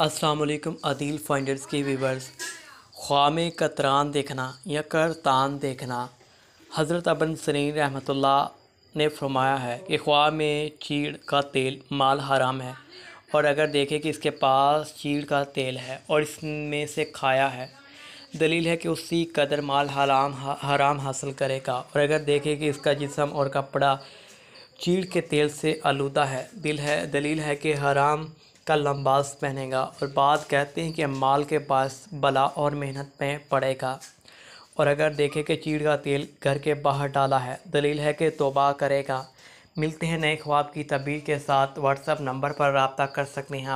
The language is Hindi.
असलकम अदील फाइंडर्स के वीवर्स ख्वाम कतरान देखना या करतान देखना हज़रत अबन सरीन रहमत ने फरमाया है कि ख्वाब में चीड़ का तेल माल हराम है और अगर देखे कि इसके पास चीड़ का तेल है और इसमें से खाया है दलील है कि उसी कदर माल हराम हराम हासिल करेगा और अगर देखे कि इसका जिसम और कपड़ा चीड़ के तेल से आलूदा है दिल है दलील है कि हराम का लम्बाज पहनेगा और बात कहते हैं कि माल के पास बला और मेहनत में पड़ेगा और अगर देखे कि चीड़ का तेल घर के बाहर डाला है दलील है कि तोबा करेगा मिलते हैं नए ख्वाब की तबीर के साथ व्हाट्सअप नंबर पर रबता कर सकते हैं आप